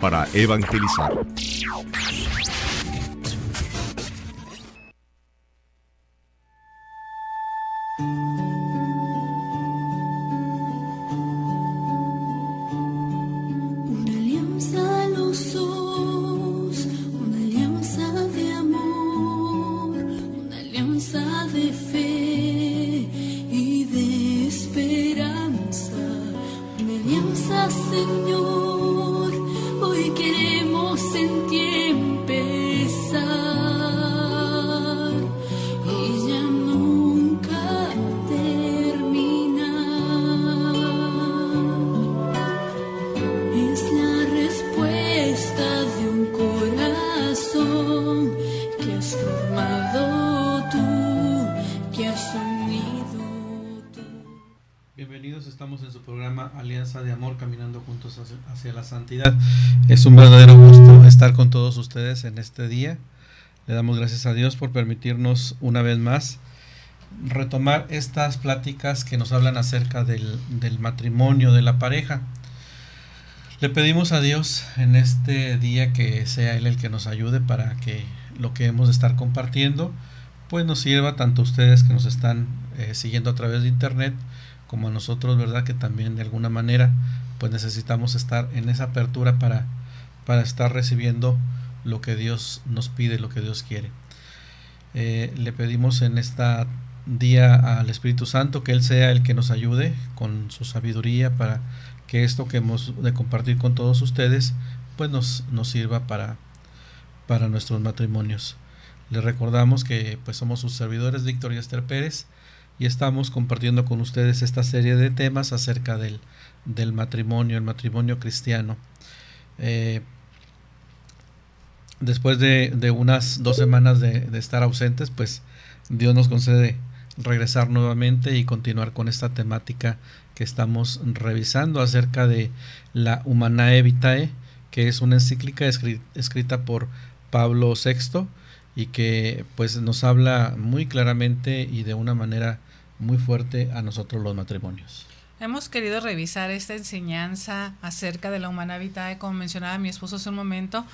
para evangelizar. ustedes en este día. Le damos gracias a Dios por permitirnos una vez más retomar estas pláticas que nos hablan acerca del, matrimonio, de la pareja. Le pedimos a Dios en este día que sea Él el que nos ayude para que lo que hemos de estar compartiendo pues nos sirva tanto a ustedes que nos están eh, siguiendo a través de internet como a nosotros, ¿verdad? Que también de alguna manera pues necesitamos estar en esa apertura para, para estar recibiendo lo que Dios nos pide, lo que Dios quiere. Eh, le pedimos en este día al Espíritu Santo que Él sea el que nos ayude con su sabiduría para que esto que hemos de compartir con todos ustedes pues nos, nos sirva para, para nuestros matrimonios. Le recordamos que pues somos sus servidores Víctor y Esther Pérez y estamos compartiendo con ustedes esta serie de temas acerca del, del matrimonio, el matrimonio cristiano. Eh, después de, unas dos semanas de, estar ausentes, pues Dios nos concede regresar nuevamente y continuar con esta temática que estamos revisando acerca de la Humanae Vitae, que es una encíclica escrita por Pablo VI y que pues nos habla muy claramente y de una manera muy fuerte a nosotros los matrimonios. Hemos querido revisar esta enseñanza acerca de la Humanae Vitae, como mencionaba mi esposo hace un momento,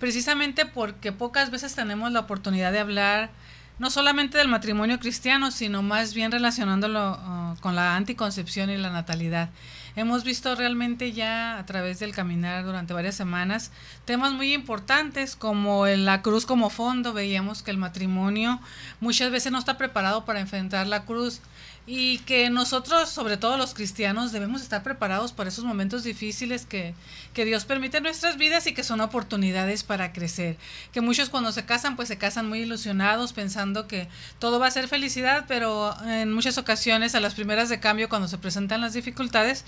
precisamente porque pocas veces tenemos la oportunidad de hablar no solamente del matrimonio cristiano, sino más bien relacionándolo uh, con la anticoncepción y la natalidad. Hemos visto realmente ya a través del caminar durante varias semanas temas muy importantes como la cruz como fondo. Veíamos que el matrimonio muchas veces no está preparado para enfrentar la cruz y que nosotros, sobre todo los cristianos, debemos estar preparados para esos momentos difíciles que, que, Dios permite en nuestras vidas y que son oportunidades para crecer. Que muchos cuando se casan, pues se casan muy ilusionados, pensando que todo va a ser felicidad, pero en muchas ocasiones, a las primeras de cambio, cuando se presentan las dificultades,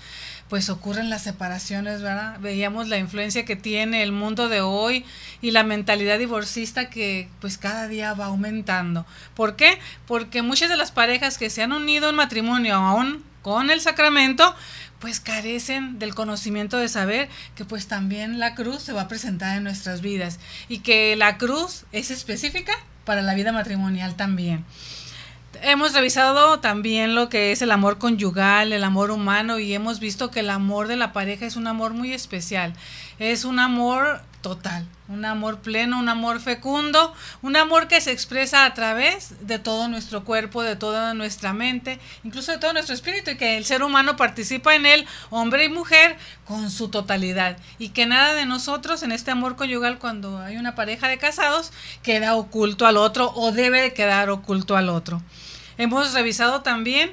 pues ocurren las separaciones, ¿verdad? Veíamos la influencia que tiene el mundo de hoy y la mentalidad divorcista que pues cada día va aumentando. ¿Por qué? Porque muchas de las parejas que se han unido, un matrimonio aún con el sacramento, pues carecen del conocimiento de saber que pues también la cruz se va a presentar en nuestras vidas y que la cruz es específica para la vida matrimonial también. Hemos revisado también lo que es el amor conyugal, el amor humano y hemos visto que el amor de la pareja es un amor muy especial. Es un amor total, un amor pleno, un amor fecundo, un amor que se expresa a través de todo nuestro cuerpo, de toda nuestra mente, incluso de todo nuestro espíritu y que el ser humano participa en él, hombre y mujer, con su totalidad y que nada de nosotros en este amor conyugal cuando hay una pareja de casados queda oculto al otro o debe quedar oculto al otro. Hemos revisado también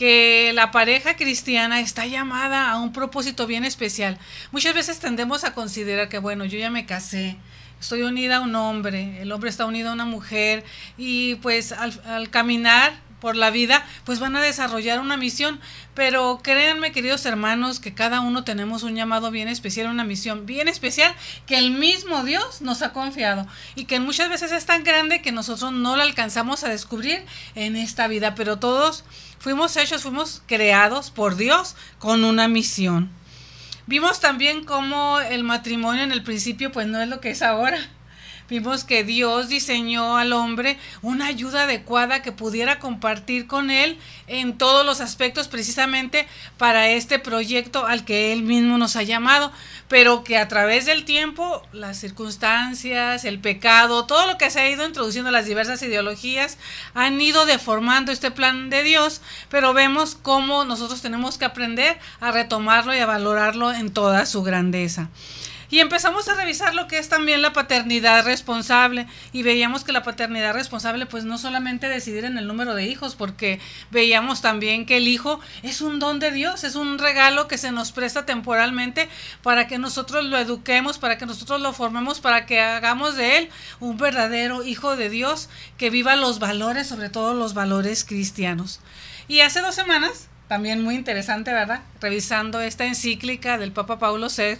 que la pareja cristiana está llamada a un propósito bien especial. Muchas veces tendemos a considerar que, bueno, yo ya me casé, estoy unida a un hombre, el hombre está unido a una mujer y pues al, caminar por la vida, pues van a desarrollar una misión. Pero créanme, queridos hermanos, que cada uno tenemos un llamado bien especial, una misión bien especial que el mismo Dios nos ha confiado y que muchas veces es tan grande que nosotros no la alcanzamos a descubrir en esta vida, pero todos Fuimos hechos, fuimos creados por Dios con una misión. Vimos también cómo el matrimonio en el principio pues no es lo que es ahora. Vimos que Dios diseñó al hombre una ayuda adecuada que pudiera compartir con él en todos los aspectos precisamente para este proyecto al que él mismo nos ha llamado, pero que a través del tiempo, las circunstancias, el pecado, todo lo que se ha ido introduciendo las diversas ideologías han ido deformando este plan de Dios, pero vemos cómo nosotros tenemos que aprender a retomarlo y a valorarlo en toda su grandeza. Y empezamos a revisar lo que es también la paternidad responsable y veíamos que la paternidad responsable pues no solamente decidir en el número de hijos, porque veíamos también que el hijo es un don de Dios, es un regalo que se nos presta temporalmente para que nosotros lo eduquemos, para que nosotros lo formemos, para que hagamos de él un verdadero hijo de Dios que viva los valores, sobre todo los valores cristianos. Y hace dos semanas también muy interesante, ¿verdad? Revisando esta encíclica del Papa Paulo VI,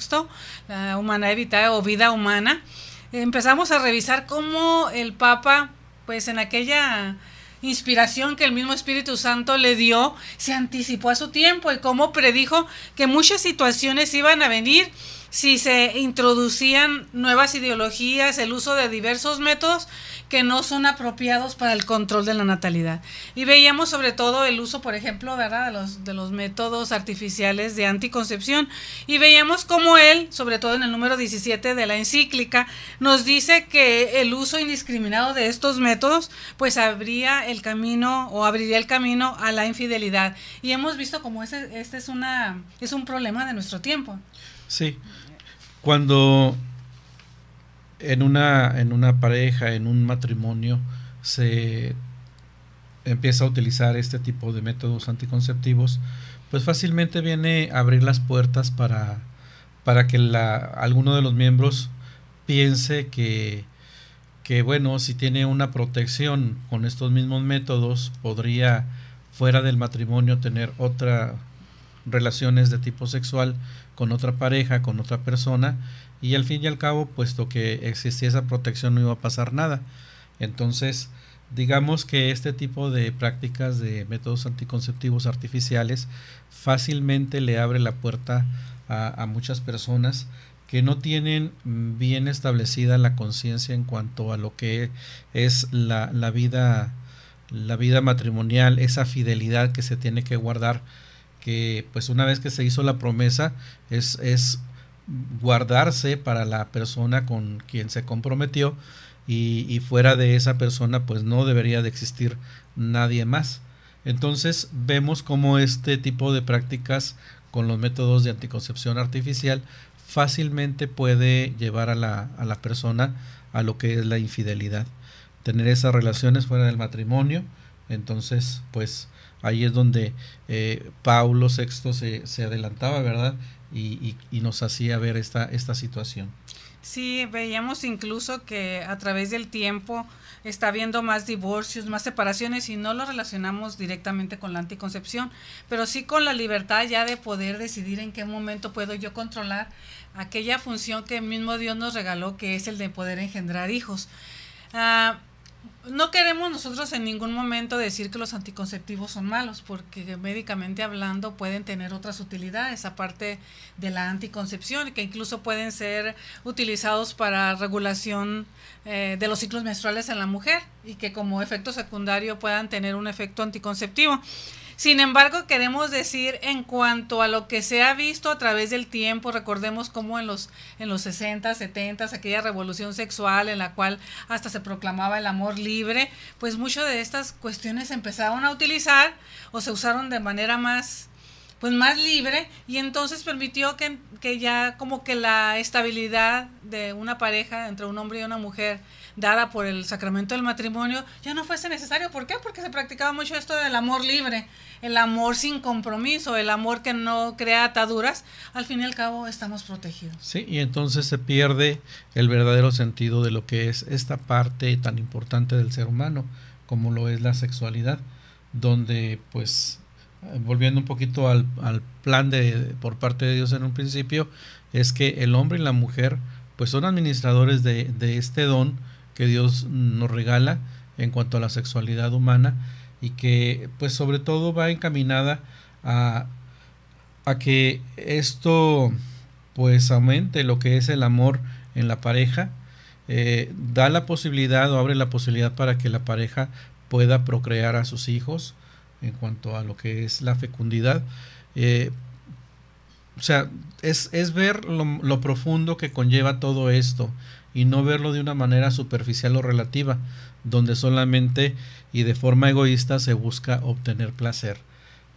la Humana evita o Vida Humana, empezamos a revisar cómo el Papa, pues en aquella inspiración que el mismo Espíritu Santo le dio, se anticipó a su tiempo y cómo predijo que muchas situaciones iban a venir si se introducían nuevas ideologías, el uso de diversos métodos que no son apropiados para el control de la natalidad. Y veíamos sobre todo el uso, por ejemplo, ¿verdad? De, los, de los métodos artificiales de anticoncepción. Y veíamos cómo él, sobre todo en el número 17 de la encíclica, nos dice que el uso indiscriminado de estos métodos pues abría el camino o abriría el camino a la infidelidad. Y hemos visto como este es, una, es un problema de nuestro tiempo. Sí. Cuando en una, en una pareja, en un matrimonio, se empieza a utilizar este tipo de métodos anticonceptivos, pues fácilmente viene a abrir las puertas para, para que la, alguno de los miembros piense que, que, bueno, si tiene una protección con estos mismos métodos, podría fuera del matrimonio tener otra relaciones de tipo sexual con otra pareja, con otra persona, y al fin y al cabo, puesto que existía esa protección, no iba a pasar nada. Entonces, digamos que este tipo de prácticas de métodos anticonceptivos artificiales fácilmente le abre la puerta a, muchas personas que no tienen bien establecida la conciencia en cuanto a lo que es la, la vida la vida matrimonial, esa fidelidad que se tiene que guardar que pues una vez que se hizo la promesa es, es guardarse para la persona con quien se comprometió y, fuera de esa persona pues no debería de existir nadie más. Entonces vemos cómo este tipo de prácticas con los métodos de anticoncepción artificial fácilmente puede llevar a la, a la persona a lo que es la infidelidad. Tener esas relaciones fuera del matrimonio, entonces pues Ahí es donde eh, Paulo VI se, adelantaba, ¿verdad? Y, nos hacía ver esta, esta situación. Sí, veíamos incluso que a través del tiempo está habiendo más divorcios, más separaciones y no lo relacionamos directamente con la anticoncepción, pero sí con la libertad ya de poder decidir en qué momento puedo yo controlar aquella función que mismo Dios nos regaló, que es el de poder engendrar hijos. Ah, no queremos nosotros en ningún momento decir que los anticonceptivos son malos, porque médicamente hablando pueden tener otras utilidades, aparte de la anticoncepción, que incluso pueden ser utilizados para regulación eh, de los ciclos menstruales en la mujer y que como efecto secundario puedan tener un efecto anticonceptivo. Sin embargo, queremos decir en cuanto a lo que se ha visto a través del tiempo, recordemos cómo en los, en los 60, 70, aquella revolución sexual en la cual hasta se proclamaba el amor libre, pues muchas de estas cuestiones se empezaron a utilizar o se usaron de manera más pues más libre y entonces permitió que, que ya como que la estabilidad de una pareja entre un hombre y una mujer dada por el sacramento del matrimonio ya no fuese necesario. ¿Por qué? Porque se practicaba mucho esto del amor libre, el amor sin compromiso, el amor que no crea ataduras. Al fin y al cabo estamos protegidos. Sí, y entonces se pierde el verdadero sentido de lo que es esta parte tan importante del ser humano, como lo es la sexualidad, donde pues volviendo un poquito al, plan de por parte de Dios en un principio, es que el hombre y la mujer pues son administradores de este don que Dios nos regala en cuanto a la sexualidad humana y que pues sobre todo va encaminada a, a que esto pues aumente lo que es el amor en la pareja, eh, da la posibilidad o abre la posibilidad para que la pareja pueda procrear a sus hijos en cuanto a lo que es la fecundidad. Eh, o sea, es, ver lo, profundo que conlleva todo esto y no verlo de una manera superficial o relativa, donde solamente y de forma egoísta se busca obtener placer.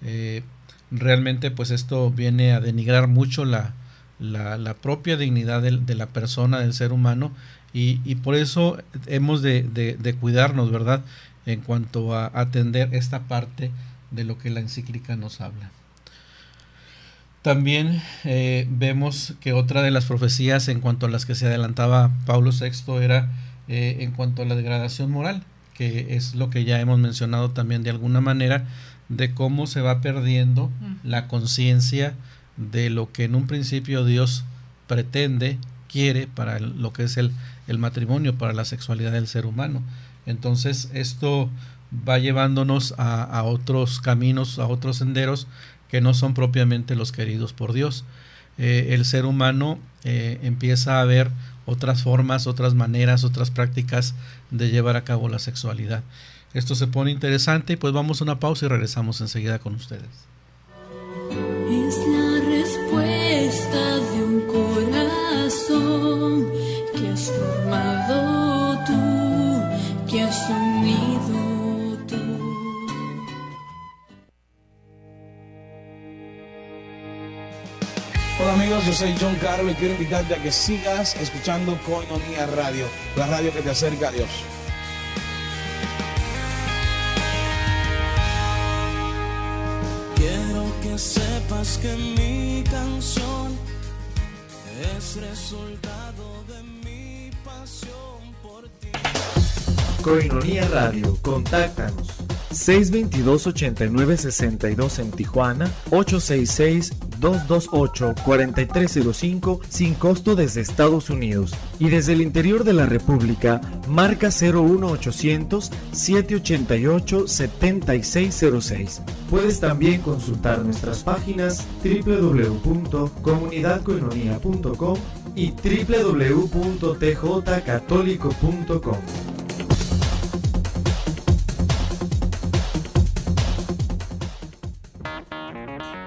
Eh, realmente pues esto viene a denigrar mucho la, la, propia dignidad de, la persona, del ser humano, y, por eso hemos de, de, cuidarnos, ¿verdad? En cuanto a atender esta parte de lo que la encíclica nos habla. También eh, vemos que otra de las profecías en cuanto a las que se adelantaba Pablo VI era eh, en cuanto a la degradación moral, que es lo que ya hemos mencionado también de alguna manera, de cómo se va perdiendo mm. la conciencia de lo que en un principio Dios pretende, quiere para lo que es el, matrimonio, para la sexualidad del ser humano. Entonces esto va llevándonos a, a otros caminos, a otros senderos que no son propiamente los queridos por Dios. Eh, el ser humano eh, empieza a ver otras formas, otras maneras, otras prácticas de llevar a cabo la sexualidad. Esto se pone interesante y pues vamos a una pausa y regresamos enseguida con ustedes. Hola amigos, yo soy John Carlos y quiero invitarte a que sigas escuchando Coinonía Radio, la radio que te acerca a Dios. Quiero que sepas que mi canción es resultado de mi pasión por ti. Coinonía Radio, contáctanos 622-8962 en Tijuana, 866-228-4305 sin costo desde Estados Unidos y desde el interior de la República, marca 01800-788-7606. Puedes también consultar nuestras páginas www.comunidadcoenonía.com y www.tjcatólico.com.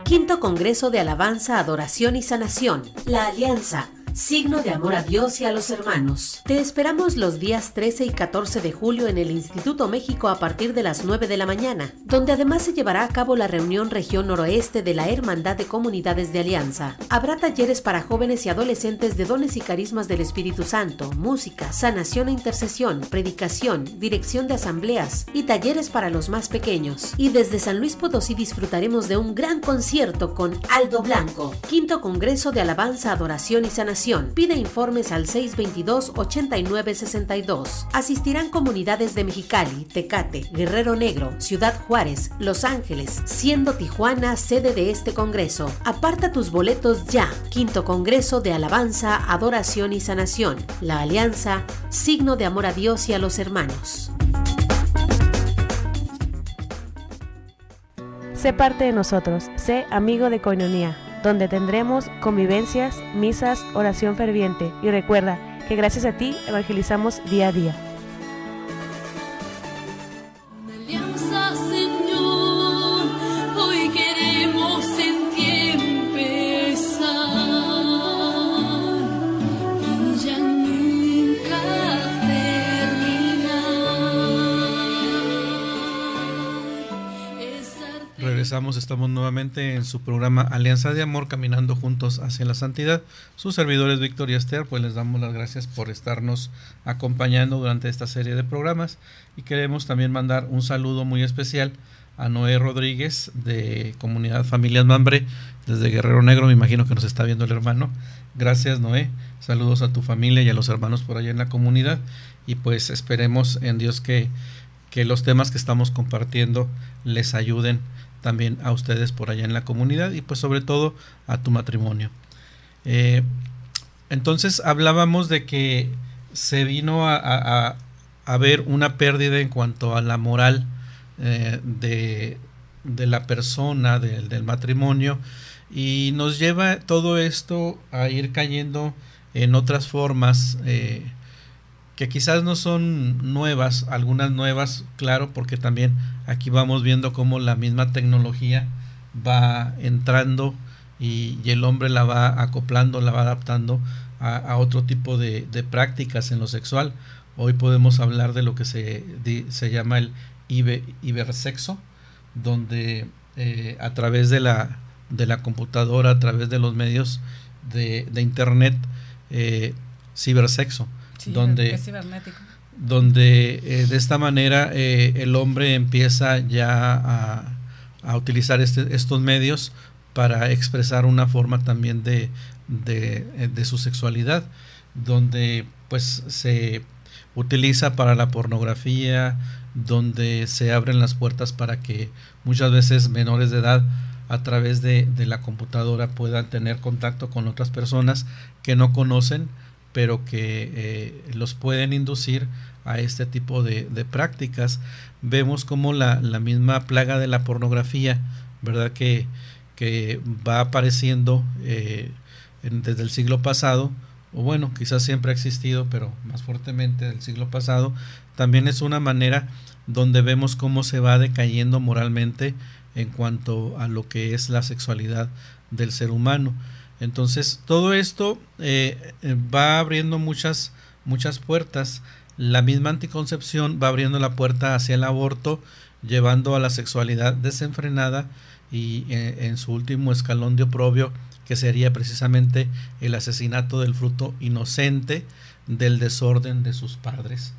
Quinto Congreso de Alabanza, Adoración y Sanación, La Alianza, signo de amor a Dios y a los hermanos. Te esperamos los días 13 y 14 de julio en el Instituto México a partir de las 9 de la mañana, donde además se llevará a cabo la reunión región noroeste de la Hermandad de Comunidades de Alianza. Habrá talleres para jóvenes y adolescentes de dones y carismas del Espíritu Santo, música, sanación e intercesión, predicación, dirección de asambleas y talleres para los más pequeños. Y desde San Luis Potosí disfrutaremos de un gran concierto con Aldo Blanco, quinto Congreso de Alabanza, Adoración y Sanación Pide informes al 622-8962. Asistirán comunidades de Mexicali, Tecate, Guerrero Negro, Ciudad Juárez, Los Ángeles, siendo Tijuana sede de este Congreso. Aparta tus boletos ya. Quinto Congreso de Alabanza, Adoración y Sanación. La Alianza, signo de amor a Dios y a los hermanos. Sé parte de nosotros, sé amigo de Coinonía donde tendremos convivencias, misas, oración ferviente. Y recuerda que gracias a ti evangelizamos día a día. estamos nuevamente en su programa Alianza de Amor, caminando juntos hacia la santidad. Sus servidores Víctor y Esther, pues les damos las gracias por estarnos acompañando durante esta serie de programas y queremos también mandar un saludo muy especial a Noé Rodríguez de Comunidad Familias Mambre, desde Guerrero Negro, me imagino que nos está viendo el hermano. Gracias Noé, saludos a tu familia y a los hermanos por allá en la comunidad y pues esperemos en Dios que que los temas que estamos compartiendo les ayuden también a ustedes por allá en la comunidad y pues sobre todo a tu matrimonio. Eh, entonces hablábamos de que se vino a, haber una pérdida en cuanto a la moral eh, de, la persona, del matrimonio, y nos lleva todo esto a ir cayendo en otras formas. Eh, que quizás no son nuevas, algunas nuevas, claro, porque también aquí vamos viendo cómo la misma tecnología va entrando y, el hombre la va acoplando, la va adaptando a, otro tipo de, prácticas en lo sexual. Hoy podemos hablar de lo que se, llama el ibersexo, donde eh, a través de la, de la computadora, a través de los medios de, internet, eh, cibersexo donde, donde eh, de esta manera eh, el hombre empieza ya a, utilizar este, estos medios para expresar una forma también de, de, eh, de su sexualidad, donde pues se utiliza para la pornografía, donde se abren las puertas para que muchas veces menores de edad a través de, de, la computadora puedan tener contacto con otras personas que no conocen pero que eh, los pueden inducir a este tipo de, prácticas. Vemos como la, misma plaga de la pornografía, ¿verdad? Que, va apareciendo eh, desde el siglo pasado, o bueno, quizás siempre ha existido, pero más fuertemente del siglo pasado, también es una manera donde vemos cómo se va decayendo moralmente en cuanto a lo que es la sexualidad del ser humano. Entonces, todo esto eh, eh, va abriendo muchas, muchas puertas. La misma anticoncepción va abriendo la puerta hacia el aborto, llevando a la sexualidad desenfrenada y eh, en su último escalón de oprobio, que sería precisamente el asesinato del fruto inocente del desorden de sus padres.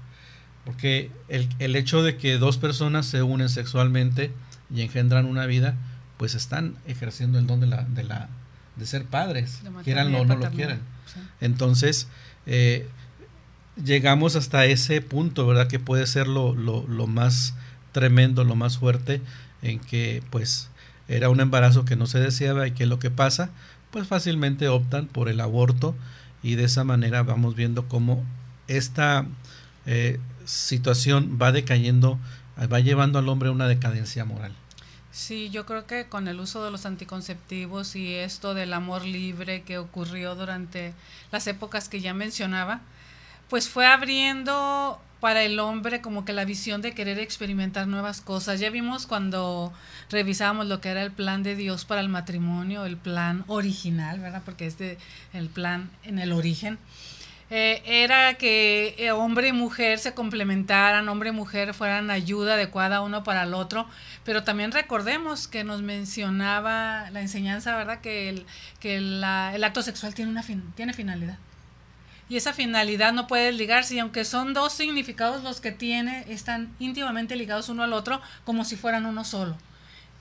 Porque el, el hecho de que dos personas se unen sexualmente y engendran una vida, pues están ejerciendo el don de la, de la de ser padres, quieran o no lo quieran. Entonces, eh, llegamos hasta ese punto, ¿verdad? Que puede ser lo, lo, más tremendo, lo más fuerte, en que pues era un embarazo que no se deseaba y que lo que pasa, pues fácilmente optan por el aborto y de esa manera vamos viendo cómo esta eh, situación va decayendo, va llevando al hombre a una decadencia moral. Sí, yo creo que con el uso de los anticonceptivos y esto del amor libre que ocurrió durante las épocas que ya mencionaba, pues fue abriendo para el hombre como que la visión de querer experimentar nuevas cosas. Ya vimos cuando revisábamos lo que era el plan de Dios para el matrimonio, el plan original, ¿verdad? Porque es el plan en el origen. Eh, era que eh, hombre y mujer se complementaran, hombre y mujer fueran ayuda adecuada uno para el otro, pero también recordemos que nos mencionaba la enseñanza, ¿verdad? Que el, que el acto sexual tiene, una tiene finalidad. Y esa finalidad no puede ligarse, y aunque son dos significados los que tiene, están íntimamente ligados uno al otro como si fueran uno solo.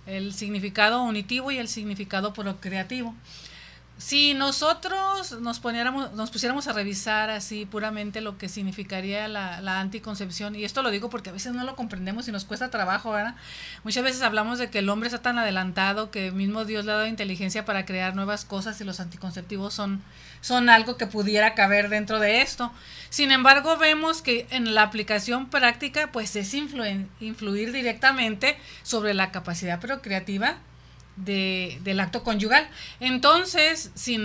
El significado unitivo y el significado procreativo. Si nosotros nos, poniéramos, nos pusiéramos a revisar así puramente lo que significaría la, la, anticoncepción, y esto lo digo porque a veces no lo comprendemos y nos cuesta trabajo, ¿verdad? Muchas veces hablamos de que el hombre está tan adelantado que mismo Dios le ha dado inteligencia para crear nuevas cosas y los anticonceptivos son, son algo que pudiera caber dentro de esto. Sin embargo, vemos que en la aplicación práctica, pues es influir directamente sobre la capacidad procreativa del acto conyugal. Entonces, si,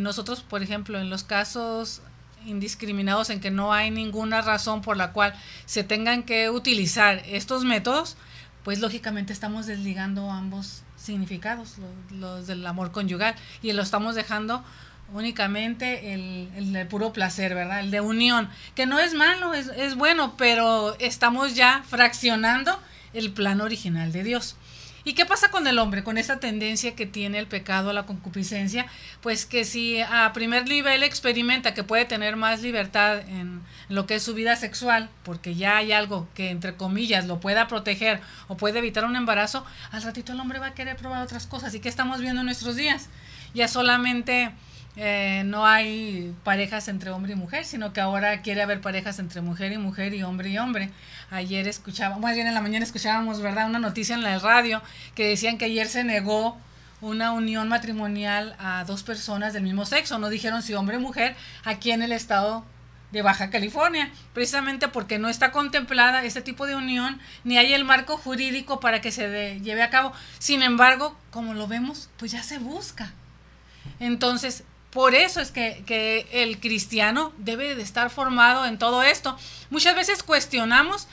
nosotros, por ejemplo, en los casos indiscriminados en que no hay ninguna razón por la cual se tengan que utilizar estos métodos, pues lógicamente estamos desligando ambos significados, los, del amor conyugal, y lo estamos dejando únicamente el, de puro placer, ¿verdad? El de unión, que no es malo, es, es bueno, pero estamos ya fraccionando el plan original de Dios. ¿Y qué pasa con el hombre, con esa tendencia que tiene el pecado a la concupiscencia? Pues que si a primer nivel experimenta que puede tener más libertad en lo que es su vida sexual, porque ya hay algo que entre comillas lo pueda proteger o puede evitar un embarazo, al ratito el hombre va a querer probar otras cosas. ¿Y qué estamos viendo en nuestros días? Ya solamente eh, no hay parejas entre hombre y mujer, sino que ahora quiere haber parejas entre mujer y mujer y hombre y hombre. Ayer escuchábamos, más bien en la mañana escuchábamos, ¿verdad? Una noticia en la radio que decían que ayer se negó una unión matrimonial a dos personas del mismo sexo, no dijeron si hombre o mujer, aquí en el estado de Baja California, precisamente porque no está contemplada este tipo de unión, ni hay el marco jurídico para que se lleve a cabo. Sin embargo, como lo vemos, pues ya se busca. Entonces, por eso es que, el cristiano debe de estar formado en todo esto. Muchas veces cuestionamos,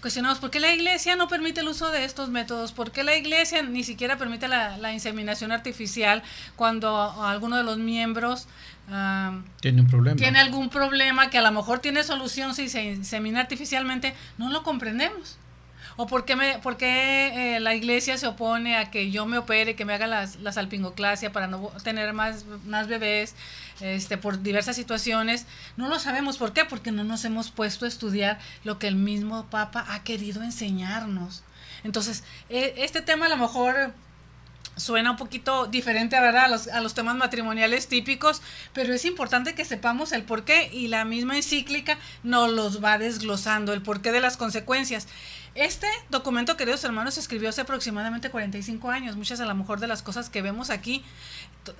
cuestionamos, ¿por qué la iglesia no permite el uso de estos métodos? ¿Por qué la iglesia ni siquiera permite la, inseminación artificial cuando alguno de los miembros ah, tiene, un problema. tiene algún problema que a lo mejor tiene solución si se insemina artificialmente? No lo comprendemos. ¿O por qué, me, eh, la iglesia se opone a que yo me opere, que me haga las, la salpingoclasia para no tener más, más bebés este, por diversas situaciones? No lo sabemos. ¿Por qué? Porque no nos hemos puesto a estudiar lo que el mismo Papa ha querido enseñarnos. Entonces, e, este tema a lo mejor suena un poquito diferente, A los, a los, temas matrimoniales típicos, pero es importante que sepamos el por qué y la misma encíclica nos los va desglosando, el porqué de las consecuencias. Este documento, queridos hermanos, se escribió hace aproximadamente 45 años. Muchas a lo mejor de las cosas que vemos aquí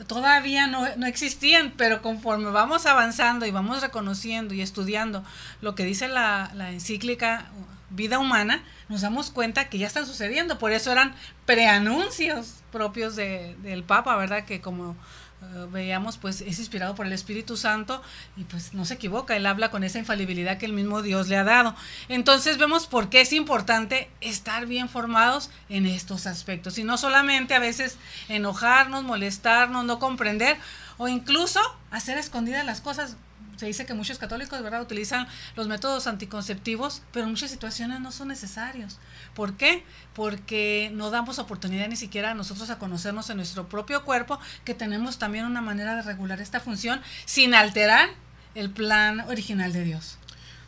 todavía no, existían, pero conforme vamos avanzando y vamos reconociendo y estudiando lo que dice la, la encíclica Vida Humana, nos damos cuenta que ya están sucediendo. Por eso eran preanuncios propios del Papa, ¿verdad? Que como eh, veíamos, pues es inspirado por el Espíritu Santo y pues no se equivoca, él habla con esa infalibilidad que el mismo Dios le ha dado. Entonces vemos por qué es importante estar bien formados en estos aspectos y no solamente a veces enojarnos, molestarnos, no comprender o incluso hacer escondidas las cosas se dice que muchos católicos, ¿verdad?, utilizan los métodos anticonceptivos, pero en muchas situaciones no son necesarios. ¿Por qué? Porque no damos oportunidad ni siquiera a nosotros a conocernos en nuestro propio cuerpo, que tenemos también una manera de regular esta función sin alterar el plan original de Dios.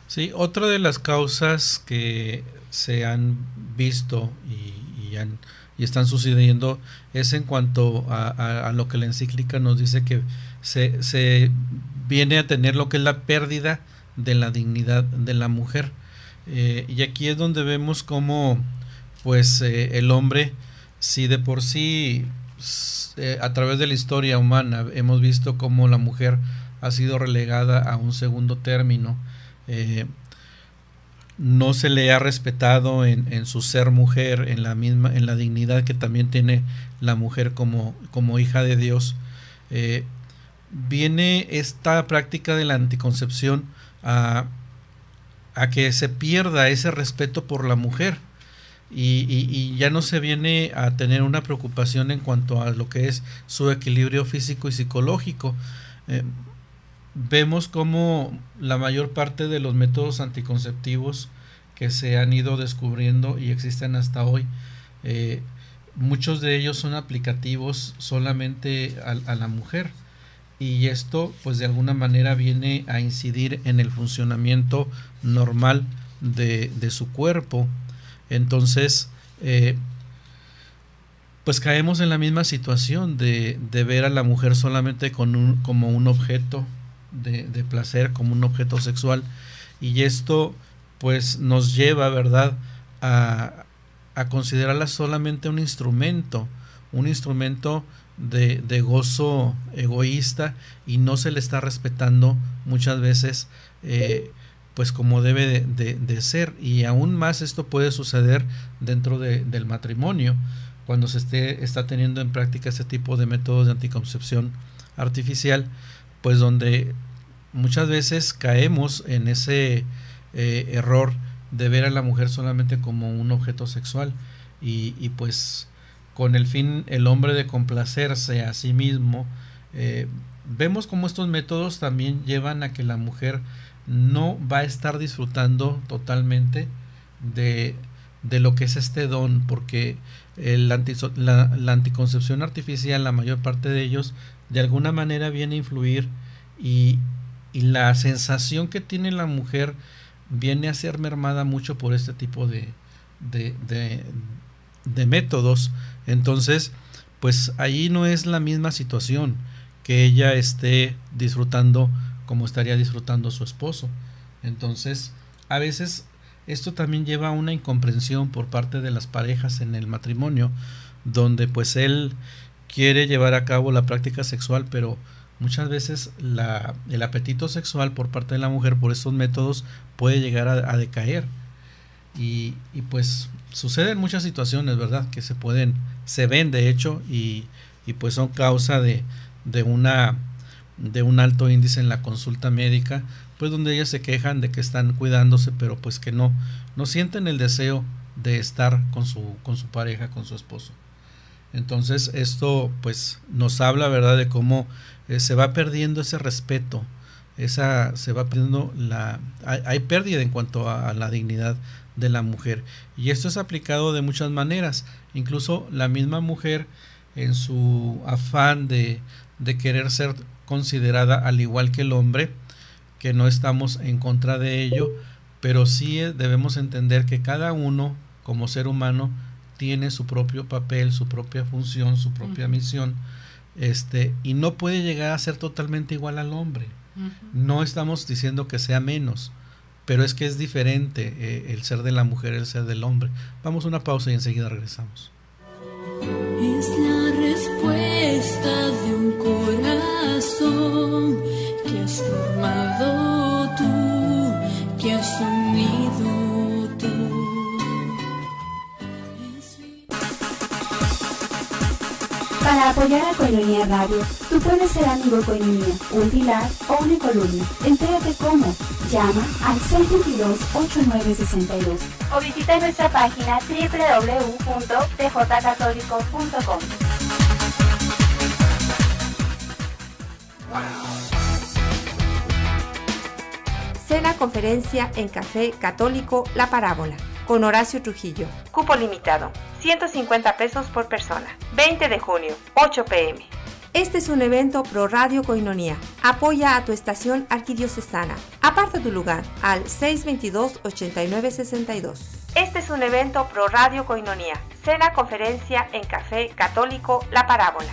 Sí, otra de las causas que se han visto y, están sucediendo es en cuanto a, lo que la encíclica nos dice que se viene a tener lo que es la pérdida de la dignidad de la mujer. Eh, y aquí es donde vemos cómo pues eh, el hombre, si de por sí eh, a través de la historia humana hemos visto cómo la mujer ha sido relegada a un segundo término, no se le ha respetado en, su ser mujer, en la misma, en la dignidad que también tiene la mujer como, como hija de Dios viene esta práctica de la anticoncepción a, que se pierda ese respeto por la mujer y, ya no se viene a tener una preocupación en cuanto a lo que es su equilibrio físico y psicológico. Eh, vemos como la mayor parte de los métodos anticonceptivos que se han ido descubriendo y existen hasta hoy, eh, muchos de ellos son aplicativos solamente a la mujer y esto pues de alguna manera viene a incidir en el funcionamiento normal de, su cuerpo. Entonces, eh, pues caemos en la misma situación de, ver a la mujer solamente con como un objeto de, placer, como un objeto sexual. Y esto pues nos lleva, ¿verdad?, a, a considerarla solamente un instrumento, un instrumento de, gozo egoísta y no se le está respetando muchas veces eh, pues como debe de, ser y aún más esto puede suceder dentro del matrimonio cuando se esté, está teniendo en práctica este tipo de métodos de anticoncepción artificial pues donde muchas veces caemos en ese eh, error de ver a la mujer solamente como un objeto sexual y, y pues con el fin el hombre de complacerse a sí mismo, eh, vemos cómo estos métodos también llevan a que la mujer no va a estar disfrutando totalmente de, de lo que es este don, porque el la, anticoncepción artificial, la mayor parte de ellos, de alguna manera viene a influir y, la sensación que tiene la mujer viene a ser mermada mucho por este tipo de, de, de métodos. Entonces, pues ahí no es la misma situación que ella esté disfrutando como estaría disfrutando su esposo. Entonces, a veces esto también lleva a una incomprensión por parte de las parejas en el matrimonio, donde pues él quiere llevar a cabo la práctica sexual, pero muchas veces la, el apetito sexual por parte de la mujer por estos métodos puede llegar a decaer. Y, y, pues suceden muchas situaciones, ¿verdad? Que se pueden, se ven de hecho y, y pues son causa de, una, de un alto índice en la consulta médica, pues donde ellas se quejan de que están cuidándose, pero pues que no, no sienten el deseo de estar con su, con su pareja, con su esposo. Entonces esto pues nos habla, ¿verdad? De cómo eh, se va perdiendo ese respeto, esa se va perdiendo la, hay, pérdida en cuanto a la dignidad de la mujer. Y esto es aplicado de muchas maneras. Incluso la misma mujer en su afán de, querer ser considerada al igual que el hombre, que no estamos en contra de ello, pero sí eh, debemos entender que cada uno como ser humano tiene su propio papel, su propia función, su propia misión, este, y no puede llegar a ser totalmente igual al hombre. No estamos diciendo que sea menos, pero es que es diferente eh, el ser de la mujer, el ser del hombre. Vamos a una pausa y enseguida regresamos. Es la respuesta de un corazón que Para apoyar a colonia Radio, tú puedes ser amigo colonia, un pilar o una columna. Entérate cómo. Llama al 622-8962 o visita nuestra página www.tjcatólico.com. Cena conferencia en Café Católico La Parábola con Horacio Trujillo. Cupo limitado, 150 pesos por persona. 20 de junio, 8 pm. Este es un evento pro Radio Coinonía. Apoya a tu estación arquidiocesana. Aparta tu lugar al 622-8962. Este es un evento pro Radio Coinonía. Cena conferencia en Café Católico La Parábola.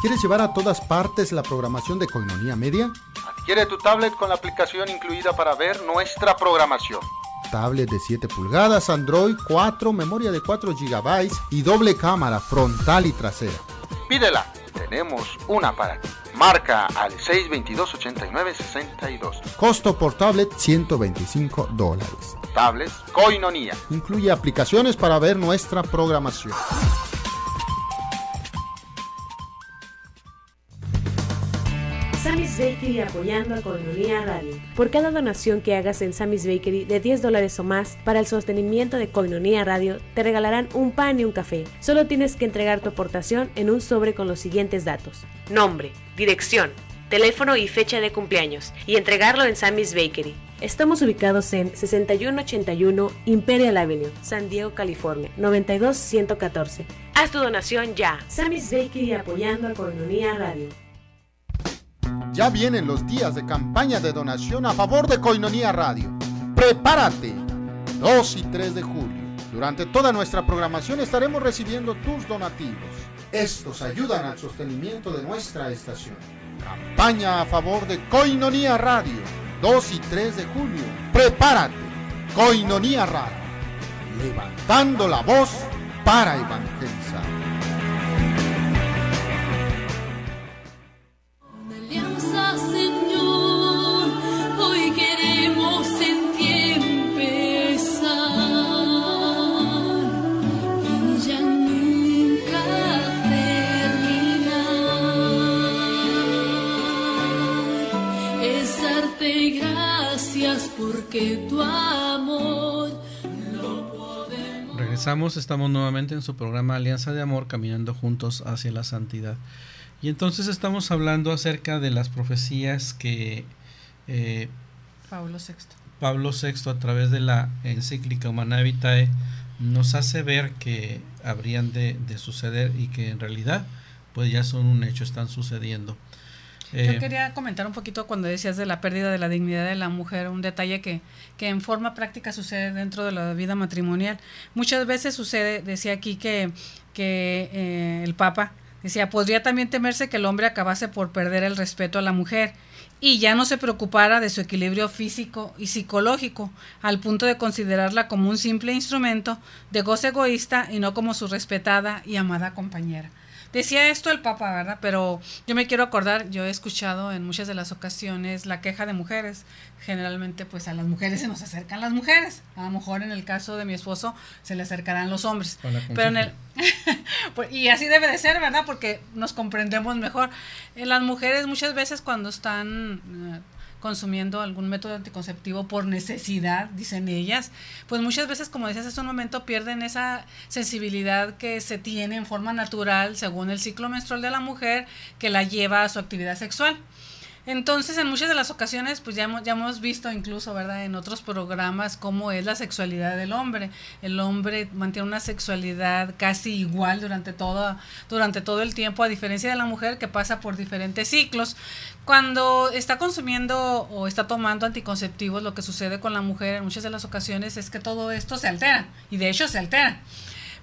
¿Quieres llevar a todas partes la programación de Coinonía Media? Quiere tu tablet con la aplicación incluida para ver nuestra programación. Tablet de 7 pulgadas, Android 4, memoria de 4 GB y doble cámara frontal y trasera. Pídela, tenemos una para ti. Marca al 622-8962. Costo por tablet 125 dólares. Tablets, coinonía. Incluye aplicaciones para ver nuestra programación. Bakery apoyando a Radio. Por cada donación que hagas en Sammy's Bakery de 10 dólares o más para el sostenimiento de Coinonía Radio, te regalarán un pan y un café. Solo tienes que entregar tu aportación en un sobre con los siguientes datos. Nombre, dirección, teléfono y fecha de cumpleaños y entregarlo en Sammy's Bakery. Estamos ubicados en 6181 Imperial Avenue, San Diego, California, 92114. Haz tu donación ya. Sammy's Bakery apoyando a Coinonía Radio. Ya vienen los días de campaña de donación a favor de Coinonía Radio. ¡Prepárate! 2 y 3 de julio. Durante toda nuestra programación estaremos recibiendo tus donativos. Estos ayudan al sostenimiento de nuestra estación. Campaña a favor de Coinonía Radio. 2 y 3 de julio. ¡Prepárate! Coinonía Radio. Levantando la voz para evangelizar. estamos nuevamente en su programa Alianza de Amor, caminando juntos hacia la santidad. Y entonces estamos hablando acerca de las profecías que eh, Pablo VI. Pablo a través de la encíclica Humanae Vitae nos hace ver que habrían de, de, suceder y que en realidad pues ya son un hecho, están sucediendo. Eh, Yo quería comentar un poquito cuando decías de la pérdida de la dignidad de la mujer, un detalle que, que en forma práctica sucede dentro de la vida matrimonial. Muchas veces sucede, decía aquí que, que eh, el Papa decía, podría también temerse que el hombre acabase por perder el respeto a la mujer y ya no se preocupara de su equilibrio físico y psicológico, al punto de considerarla como un simple instrumento de goce egoísta y no como su respetada y amada compañera. Decía esto el Papa, ¿verdad? Pero yo me quiero acordar, yo he escuchado en muchas de las ocasiones la queja de mujeres. Generalmente, pues a las mujeres se nos acercan las mujeres. A lo mejor en el caso de mi esposo se le acercarán los hombres. Pero pues, y así debe de ser, ¿verdad? Porque nos comprendemos mejor. Eh, las mujeres muchas veces cuando están eh, consumiendo algún método anticonceptivo por necesidad, dicen ellas, pues muchas veces, como decías hace un momento, pierden esa sensibilidad que se tiene en forma natural según el ciclo menstrual de la mujer que la lleva a su actividad sexual. Entonces, en muchas de las ocasiones, pues ya hemos, ya hemos visto incluso, ¿verdad?, en otros programas cómo es la sexualidad del hombre. El hombre mantiene una sexualidad casi igual durante todo, durante todo el tiempo, a diferencia de la mujer que pasa por diferentes ciclos. Cuando está consumiendo o está tomando anticonceptivos, lo que sucede con la mujer en muchas de las ocasiones es que todo esto se altera, y de hecho se altera.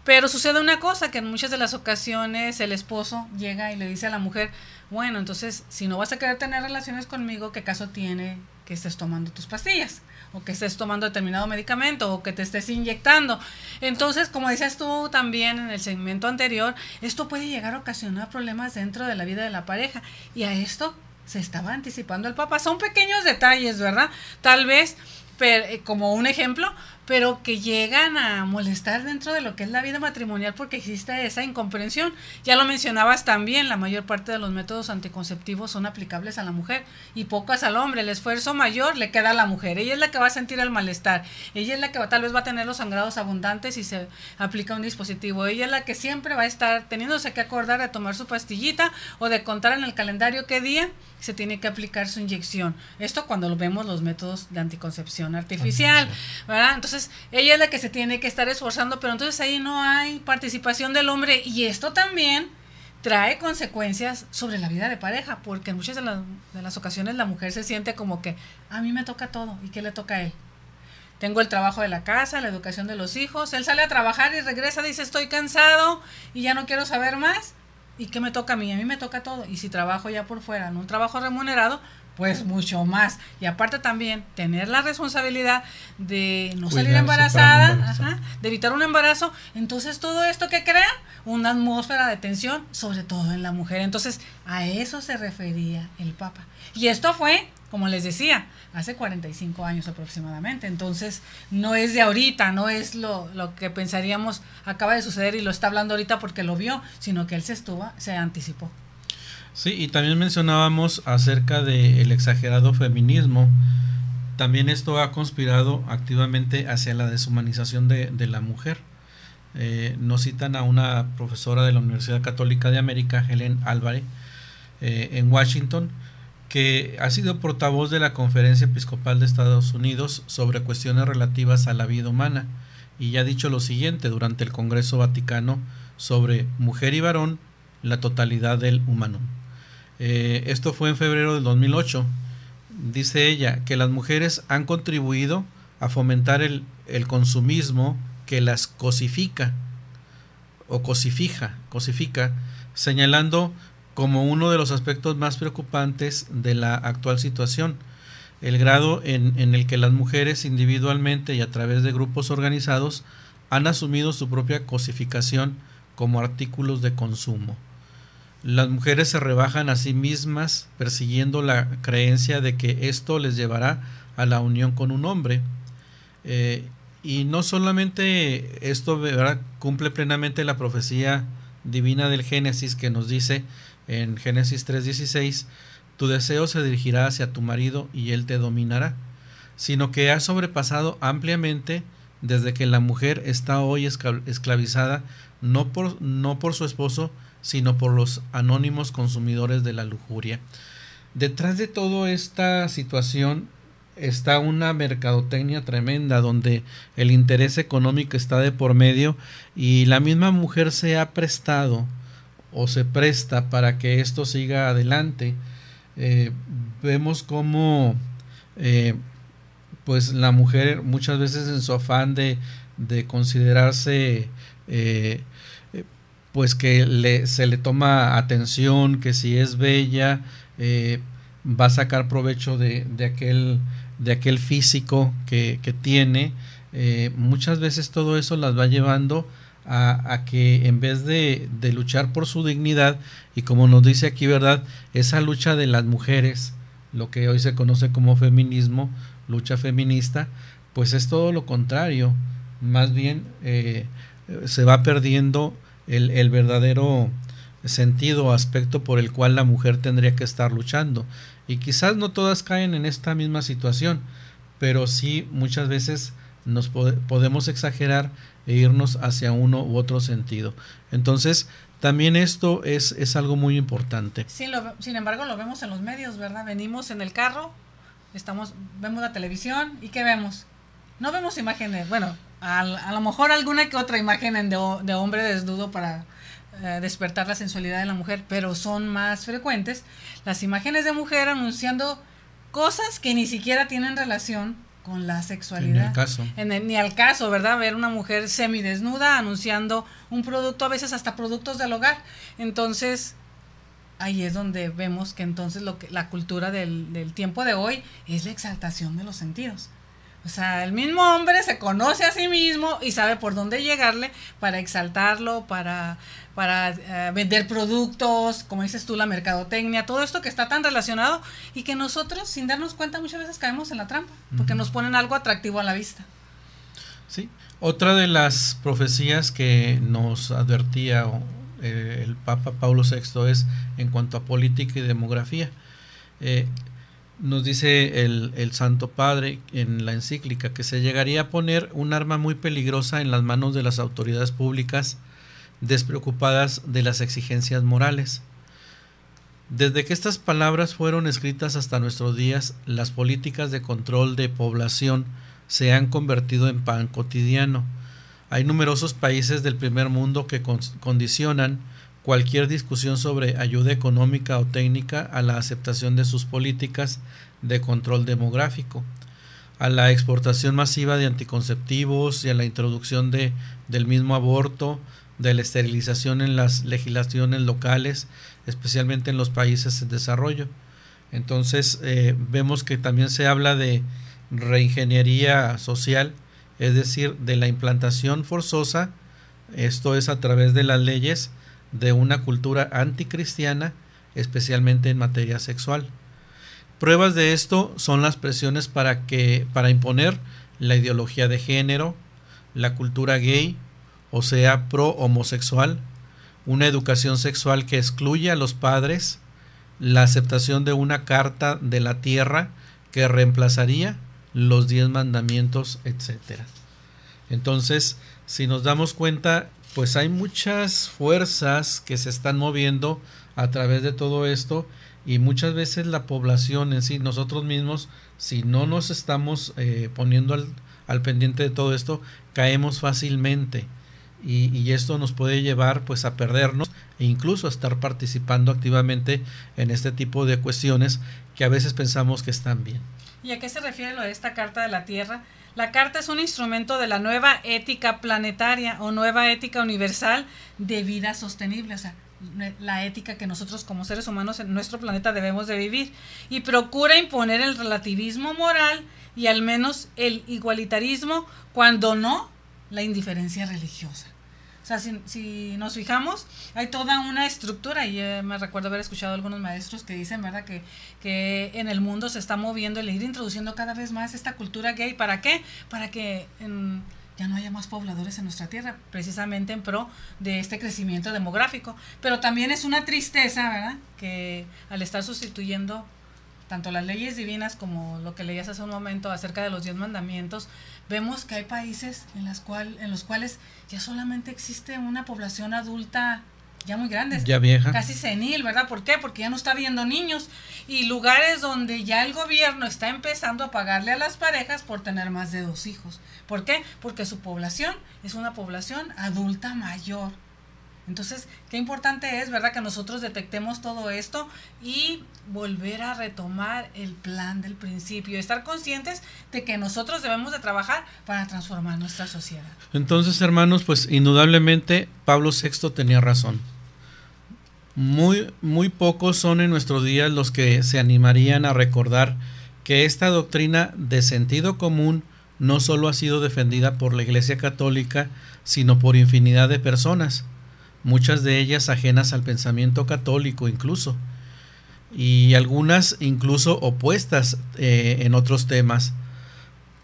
Pero sucede una cosa, que en muchas de las ocasiones el esposo llega y le dice a la mujer, bueno, entonces si no vas a querer tener relaciones conmigo, ¿qué caso tiene que estés tomando tus pastillas? O que estés tomando determinado medicamento o que te estés inyectando. Entonces, como dices tú también en el segmento anterior, esto puede llegar a ocasionar problemas dentro de la vida de la pareja. Y a esto se estaba anticipando el papá. Son pequeños detalles, ¿verdad? Tal vez, eh, como un ejemplo, pero que llegan a molestar dentro de lo que es la vida matrimonial porque existe esa incomprensión. Ya lo mencionabas también, la mayor parte de los métodos anticonceptivos son aplicables a la mujer y pocas al hombre. El esfuerzo mayor le queda a la mujer. Ella es la que va a sentir el malestar. Ella es la que tal vez va a tener los sangrados abundantes si se aplica un dispositivo. Ella es la que siempre va a estar teniéndose que acordar de tomar su pastillita o de contar en el calendario qué día se tiene que aplicar su inyección. Esto cuando vemos los métodos de anticoncepción artificial, ¿verdad? Entonces ella es la que se tiene que estar esforzando, pero entonces ahí no hay participación del hombre y esto también trae consecuencias sobre la vida de pareja, porque en muchas de las, ocasiones la mujer se siente como que a mí me toca todo y qué le toca a él. Tengo el trabajo de la casa, la educación de los hijos, él sale a trabajar y regresa, dice estoy cansado y ya no quiero saber más. ¿Y qué me toca a mí? A mí me toca todo. Y si trabajo ya por fuera en un trabajo remunerado, pues mucho más. Y aparte también tener la responsabilidad de no salir embarazada, de evitar un embarazo. Entonces todo esto que crea una atmósfera de tensión, sobre todo en la mujer. Entonces a eso se refería el Papa. Y esto fue, como les decía, hace 45 años aproximadamente. Entonces no es de ahorita, no es lo, lo que pensaríamos acaba de suceder y lo está hablando ahorita porque lo vio, sino que él se estuvo, se anticipó. Sí, y también mencionábamos acerca del el exagerado feminismo. También esto ha conspirado activamente hacia la deshumanización de, la mujer. Eh, nos citan a una profesora de la Universidad Católica de América, Helen Álvarez, eh, en Washington, que ha sido portavoz de la Conferencia Episcopal de Estados Unidos sobre cuestiones relativas a la vida humana, y ya ha dicho lo siguiente durante el Congreso Vaticano sobre mujer y varón, la totalidad del humano. Eh, esto fue en febrero del 2008. Dice ella que las mujeres han contribuido a fomentar el, consumismo que las cosifica o cosifija, cosifica, señalando como uno de los aspectos más preocupantes de la actual situación, el grado en el que las mujeres individualmente y a través de grupos organizados han asumido su propia cosificación como artículos de consumo. Las mujeres se rebajan a sí mismas persiguiendo la creencia de que esto les llevará a la unión con un hombre. Eh, y no solamente esto cumple plenamente la profecía divina del Génesis que nos dice en Génesis 3:16, tu deseo se dirigirá hacia tu marido y él te dominará, sino que ha sobrepasado ampliamente desde que la mujer está hoy esclavizada no por, no por su esposo, sino por los anónimos consumidores de la lujuria. Detrás de toda esta situación está una mercadotecnia tremenda donde el interés económico está de por medio y la misma mujer se ha prestado o se presta para que esto siga adelante. Eh, vemos cómo eh, pues la mujer muchas veces en su afán de, considerarse eh, pues que se le toma atención, que si es bella, eh, va a sacar provecho de, aquel, de aquel físico que, tiene. Eh, muchas veces todo eso las va llevando a, que en vez de, luchar por su dignidad, y como nos dice aquí, ¿verdad? Esa lucha de las mujeres, lo que hoy se conoce como feminismo, lucha feminista, pues es todo lo contrario. Más bien eh, se va perdiendo el, verdadero sentido o aspecto por el cual la mujer tendría que estar luchando. Y quizás no todas caen en esta misma situación, pero sí muchas veces nos podemos exagerar e irnos hacia uno u otro sentido. Entonces, también esto es, es algo muy importante. sin embargo, lo vemos en los medios, ¿verdad? Venimos en el carro, estamos, vemos la televisión y ¿qué vemos? No vemos imágenes, bueno, a, a, lo mejor alguna que otra imagen de, hombre desnudo para eh, despertar la sensualidad de la mujer, pero son más frecuentes las imágenes de mujer anunciando cosas que ni siquiera tienen relación con la sexualidad. Ni al caso. En ni al caso, ¿verdad? Ver una mujer semidesnuda anunciando un producto, a veces hasta productos del hogar. Entonces, ahí es donde vemos que entonces lo que, la cultura del tiempo de hoy es la exaltación de los sentidos. O sea, el mismo hombre se conoce a sí mismo y sabe por dónde llegarle para exaltarlo, para, para eh, vender productos, como dices tú, la mercadotecnia, todo esto que está tan relacionado y que nosotros, sin darnos cuenta, muchas veces caemos en la trampa, porque nos ponen algo atractivo a la vista. Sí, otra de las profecías que nos advertía eh, el Papa Pablo VI es en cuanto a política y demografía. Eh, nos dice el, Santo Padre en la encíclica que se llegaría a poner un arma muy peligrosa en las manos de las autoridades públicas despreocupadas de las exigencias morales. Desde que estas palabras fueron escritas hasta nuestros días, las políticas de control de población se han convertido en pan cotidiano. Hay numerosos países del primer mundo que condicionan cualquier discusión sobre ayuda económica o técnica a la aceptación de sus políticas de control demográfico, a la exportación masiva de anticonceptivos y a la introducción de, del mismo aborto, de la esterilización en las legislaciones locales, especialmente en los países en desarrollo. Entonces eh, vemos que también se habla de reingeniería social, es decir, de la implantación forzosa, esto es a través de las leyes, de una cultura anticristiana, especialmente en materia sexual. Pruebas de esto son las presiones para, que, para imponer la ideología de género, la cultura gay, o sea, pro homosexual, una educación sexual que excluye a los padres, la aceptación de una carta de la tierra que reemplazaría los diez mandamientos, etc. Entonces, si nos damos cuenta, pues hay muchas fuerzas que se están moviendo a través de todo esto y muchas veces la población en sí, nosotros mismos, si no nos estamos eh, poniendo al, al, pendiente de todo esto, caemos fácilmente y, y, esto nos puede llevar pues a perdernos e incluso a estar participando activamente en este tipo de cuestiones que a veces pensamos que están bien. ¿Y a qué se refiere lo de esta Carta de la Tierra? La carta es un instrumento de la nueva ética planetaria o nueva ética universal de vida sostenible, o sea, la ética que nosotros como seres humanos en nuestro planeta debemos de vivir y procura imponer el relativismo moral y al menos el igualitarismo cuando no la indiferencia religiosa. O sea, si, nos fijamos, hay toda una estructura y eh, me recuerdo haber escuchado a algunos maestros que dicen, ¿verdad? Que, que en el mundo se está moviendo el ir introduciendo cada vez más esta cultura gay. ¿Para qué? Para que... Em, ya no haya más pobladores en nuestra tierra, precisamente en pro de este crecimiento demográfico. Pero también es una tristeza, ¿verdad? Que al estar sustituyendo tanto las leyes divinas como lo que leías hace un momento acerca de los diez mandamientos, vemos que hay países en, las en los cuales ya solamente existe una población adulta ya muy grande, Ya vieja. Casi senil, ¿verdad? ¿Por qué? Porque ya no está viendo niños. Y lugares donde ya el gobierno está empezando a pagarle a las parejas por tener más de dos hijos. ¿Por qué? Porque su población es una población adulta mayor. Entonces, qué importante es, ¿verdad? Que nosotros detectemos todo esto y volver a retomar el plan del principio, estar conscientes de que nosotros debemos de trabajar para transformar nuestra sociedad. Entonces, hermanos, pues indudablemente Pablo VI tenía razón. Muy, muy pocos son en nuestros días los que se animarían a recordar que esta doctrina de sentido común no solo ha sido defendida por la Iglesia Católica, sino por infinidad de personas muchas de ellas ajenas al pensamiento católico incluso, y algunas incluso opuestas eh, en otros temas.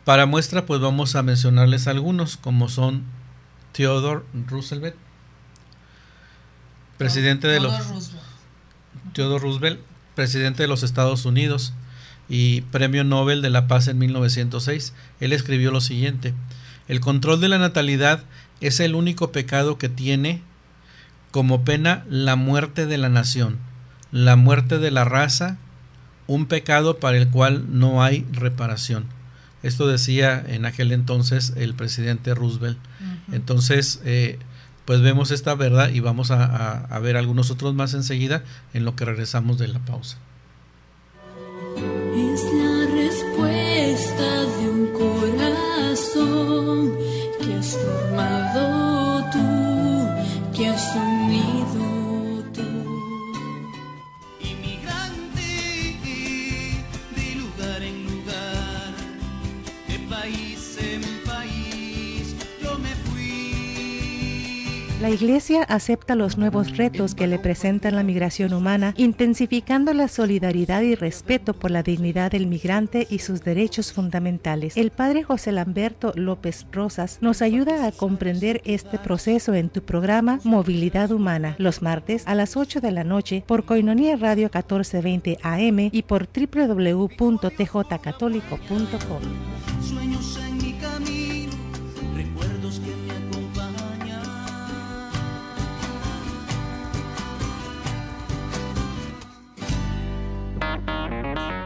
Para muestra, pues vamos a mencionarles algunos, como son Theodore Roosevelt, presidente de los Theodore Roosevelt, presidente de los Estados Unidos y Premio Nobel de la Paz en 1906. Él escribió lo siguiente: el control de la natalidad es el único pecado que tiene como pena la muerte de la nación, la muerte de la raza, un pecado para el cual no hay reparación. Esto decía en aquel entonces el presidente Roosevelt. Entonces, eh, pues vemos esta verdad y vamos a ver algunos otros más enseguida en lo que regresamos de la pausa. La Iglesia acepta los nuevos retos que le presentan la migración humana, intensificando la solidaridad y respeto por la dignidad del migrante y sus derechos fundamentales. El Padre José Lamberto López Rosas nos ayuda a comprender este proceso en tu programa Movilidad Humana, los martes a las 8 de la noche por Coinonía Radio 1420 AM y por www.tjcatólico.com.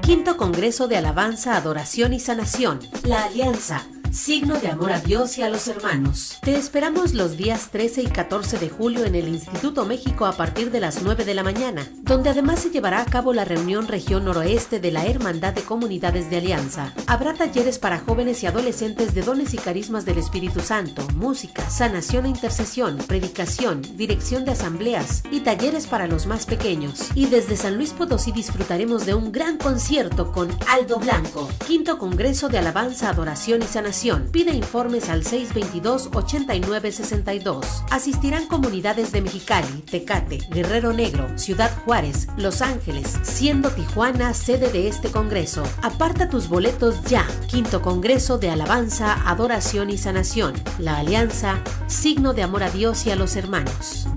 Quinto Congreso de Alabanza, Adoración y Sanación, la Alianza signo de amor a Dios y a los hermanos. Te esperamos los días 13 y 14 de julio en el Instituto México a partir de las 9 de la mañana, donde además se llevará a cabo la reunión región noroeste de la Hermandad de Comunidades de Alianza. Habrá talleres para jóvenes y adolescentes de dones y carismas del Espíritu Santo, música, sanación e intercesión, predicación, dirección de asambleas y talleres para los más pequeños. Y desde San Luis Potosí disfrutaremos de un gran concierto con Aldo Blanco, quinto Congreso de Alabanza, Adoración y Sanación Pide informes al 622-8962. Asistirán comunidades de Mexicali, Tecate, Guerrero Negro, Ciudad Juárez, Los Ángeles, siendo Tijuana sede de este Congreso. Aparta tus boletos ya. Quinto Congreso de Alabanza, Adoración y Sanación. La Alianza, signo de amor a Dios y a los hermanos.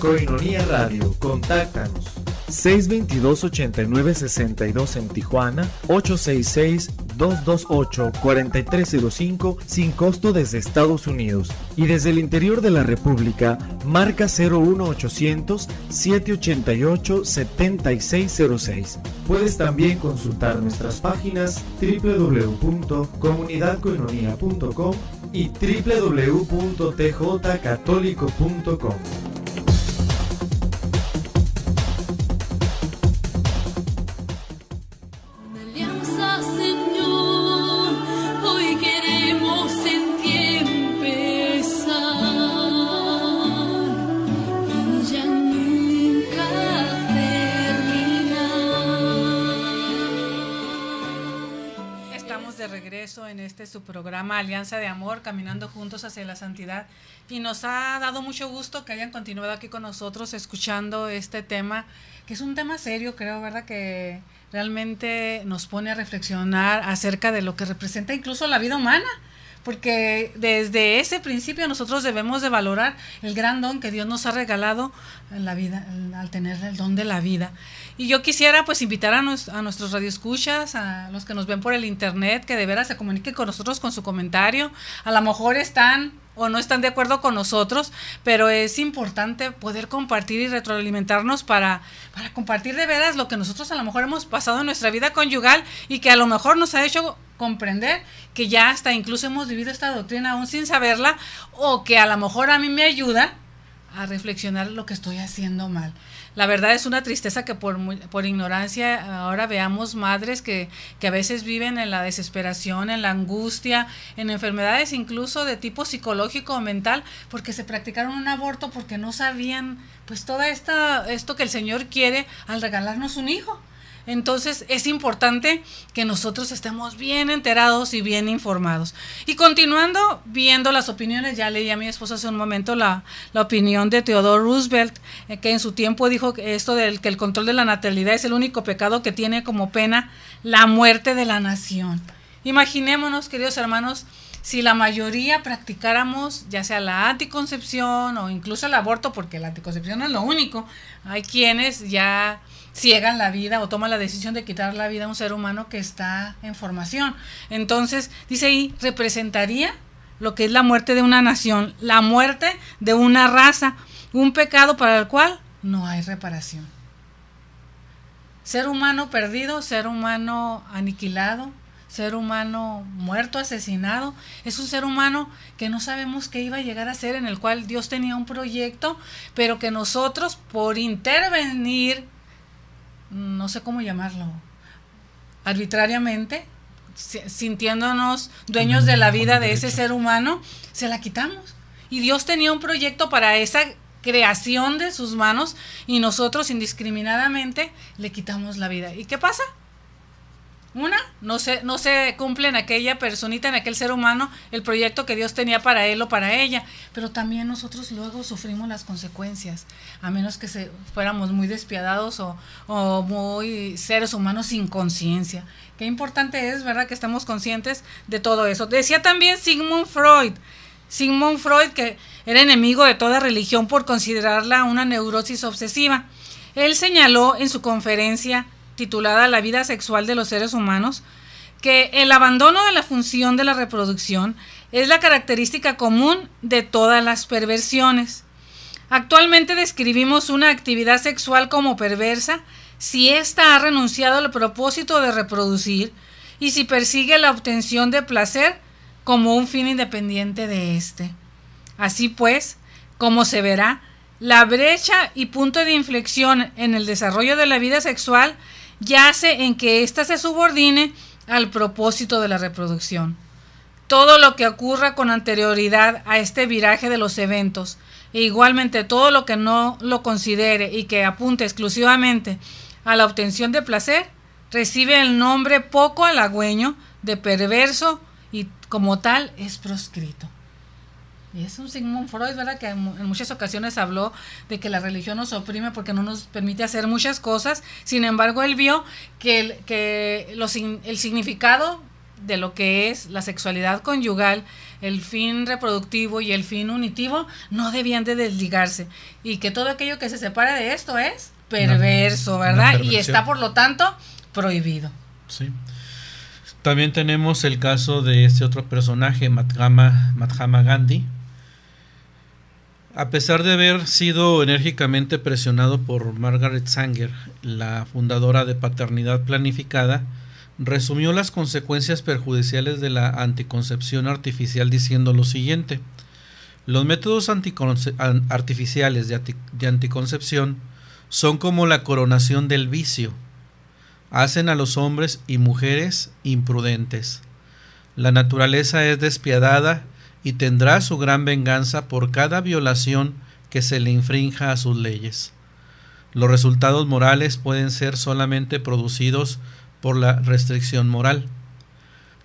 Coinonía Radio, contáctanos 622-8962 en Tijuana, 866-228-4305 sin costo desde Estados Unidos y desde el interior de la República, marca 01800-788-7606. Puedes también consultar nuestras páginas www.comunidadcononía.com y www.tjcatólico.com. programa Alianza de Amor, Caminando Juntos hacia la Santidad. Y nos ha dado mucho gusto que hayan continuado aquí con nosotros escuchando este tema, que es un tema serio, creo, ¿verdad? Que realmente nos pone a reflexionar acerca de lo que representa incluso la vida humana porque desde ese principio nosotros debemos de valorar el gran don que Dios nos ha regalado en la vida, al tener el don de la vida. Y yo quisiera pues invitar a, nuestros radioescuchas, a los que nos ven por el internet, que de veras se comuniquen con nosotros con su comentario. A lo mejor están o no están de acuerdo con nosotros, pero es importante poder compartir y retroalimentarnos para, para compartir de veras lo que nosotros a lo mejor hemos pasado en nuestra vida conyugal y que a lo mejor nos ha hecho comprender que ya hasta incluso hemos vivido esta doctrina aún sin saberla o que a lo mejor a mí me ayuda a reflexionar lo que estoy haciendo mal. La verdad es una tristeza que por, por ignorancia ahora veamos madres que, que a veces viven en la desesperación, en la angustia, en enfermedades incluso de tipo psicológico o mental, porque se practicaron un aborto porque no sabían pues todo esta, esto que el Señor quiere al regalarnos un hijo. Entonces es importante que nosotros estemos bien enterados y bien informados. Y continuando viendo las opiniones, ya leí a mi esposa hace un momento la, opinión de Theodore Roosevelt, eh, que en su tiempo dijo que esto del que el control de la natalidad es el único pecado que tiene como pena la muerte de la nación. Imaginémonos, queridos hermanos, si la mayoría practicáramos ya sea la anticoncepción o incluso el aborto, porque la anticoncepción es lo único, hay quienes ya ciegan la vida o toman la decisión de quitar la vida a un ser humano que está en formación. Entonces, dice ahí, representaría lo que es la muerte de una nación, la muerte de una raza, un pecado para el cual no hay reparación. Ser humano perdido, ser humano aniquilado, ser humano muerto, asesinado, es un ser humano que no sabemos qué iba a llegar a ser, en el cual Dios tenía un proyecto, pero que nosotros por intervenir no sé cómo llamarlo, arbitrariamente, sintiéndonos dueños de la vida de ese ser humano, se la quitamos. Y Dios tenía un proyecto para esa creación de sus manos y nosotros indiscriminadamente le quitamos la vida. ¿Y qué pasa? Una, no se, no se cumple en aquella personita, en aquel ser humano, el proyecto que Dios tenía para él o para ella. Pero también nosotros luego sufrimos las consecuencias, a menos que se, fuéramos muy despiadados o, muy seres humanos sin conciencia. Qué importante es, ¿verdad?, que estamos conscientes de todo eso. Decía también Sigmund Freud. Sigmund Freud, que era enemigo de toda religión por considerarla una neurosis obsesiva. Él señaló en su conferencia titulada La vida sexual de los seres humanos, que el abandono de la función de la reproducción es la característica común de todas las perversiones. Actualmente describimos una actividad sexual como perversa si ésta ha renunciado al propósito de reproducir y si persigue la obtención de placer como un fin independiente de éste. Así pues, como se verá, la brecha y punto de inflexión en el desarrollo de la vida sexual yace en que ésta se subordine al propósito de la reproducción. Todo lo que ocurra con anterioridad a este viraje de los eventos, e igualmente todo lo que no lo considere y que apunte exclusivamente a la obtención de placer, recibe el nombre poco halagüeño de perverso y como tal es proscrito. Y es un Sigmund Freud, ¿verdad? Que en muchas ocasiones habló de que la religión nos oprime porque no nos permite hacer muchas cosas. Sin embargo, él vio que el, que los, el significado de lo que es la sexualidad conyugal, el fin reproductivo y el fin unitivo no debían de desligarse. Y que todo aquello que se separa de esto es perverso, ¿verdad? Y está, por lo tanto, prohibido. Sí. También tenemos el caso de este otro personaje, Madhama Gandhi, a pesar de haber sido enérgicamente presionado por Margaret Sanger, la fundadora de Paternidad Planificada, resumió las consecuencias perjudiciales de la anticoncepción artificial diciendo lo siguiente. Los métodos artificiales de, de anticoncepción son como la coronación del vicio. Hacen a los hombres y mujeres imprudentes. La naturaleza es despiadada y tendrá su gran venganza por cada violación que se le infrinja a sus leyes. Los resultados morales pueden ser solamente producidos por la restricción moral.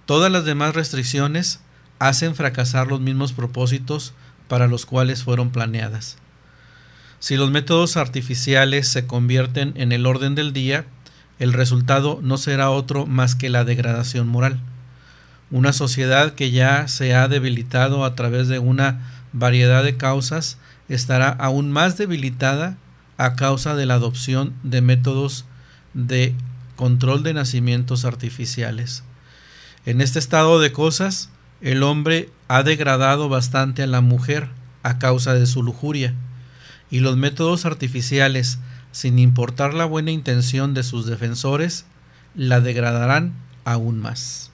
Todas las demás restricciones hacen fracasar los mismos propósitos para los cuales fueron planeadas. Si los métodos artificiales se convierten en el orden del día, el resultado no será otro más que la degradación moral una sociedad que ya se ha debilitado a través de una variedad de causas estará aún más debilitada a causa de la adopción de métodos de control de nacimientos artificiales. En este estado de cosas, el hombre ha degradado bastante a la mujer a causa de su lujuria, y los métodos artificiales, sin importar la buena intención de sus defensores, la degradarán aún más.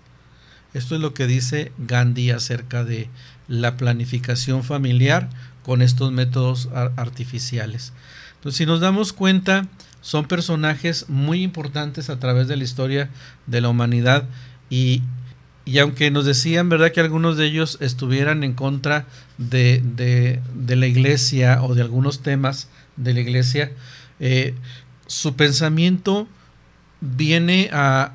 Esto es lo que dice Gandhi acerca de la planificación familiar con estos métodos artificiales. Entonces, si nos damos cuenta, son personajes muy importantes a través de la historia de la humanidad y, aunque nos decían, ¿verdad?, que algunos de ellos estuvieran en contra de, la iglesia o de algunos temas de la iglesia, eh, su pensamiento viene a,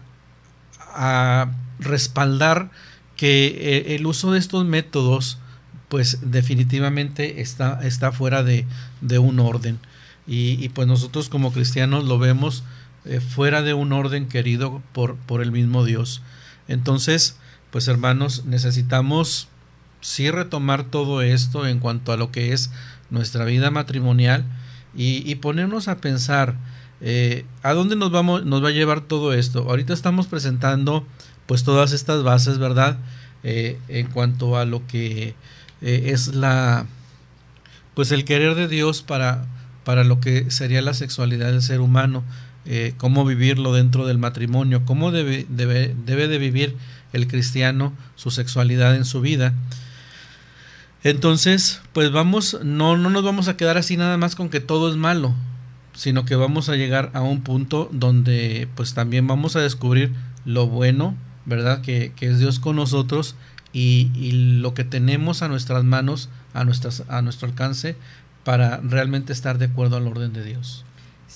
a respaldar que eh, el uso de estos métodos pues definitivamente está, está fuera de, de un orden. Y, pues nosotros como cristianos lo vemos eh, fuera de un orden querido por, por el mismo Dios. Entonces, pues hermanos, necesitamos sí retomar todo esto en cuanto a lo que es nuestra vida matrimonial y, ponernos a pensar eh, a dónde nos, vamos, nos va a llevar todo esto. Ahorita estamos presentando pues todas estas bases, ¿verdad? Eh, en cuanto a lo que eh, es la, pues el querer de Dios para, para lo que sería la sexualidad del ser humano, eh, cómo vivirlo dentro del matrimonio, cómo debe, debe, debe de vivir el cristiano su sexualidad en su vida. Entonces, pues vamos, no, no nos vamos a quedar así nada más con que todo es malo, sino que vamos a llegar a un punto donde pues también vamos a descubrir lo bueno ¿verdad? Que, es Dios con nosotros y, y, lo que tenemos a nuestras manos, a, nuestras, a nuestro alcance, para realmente estar de acuerdo al orden de Dios.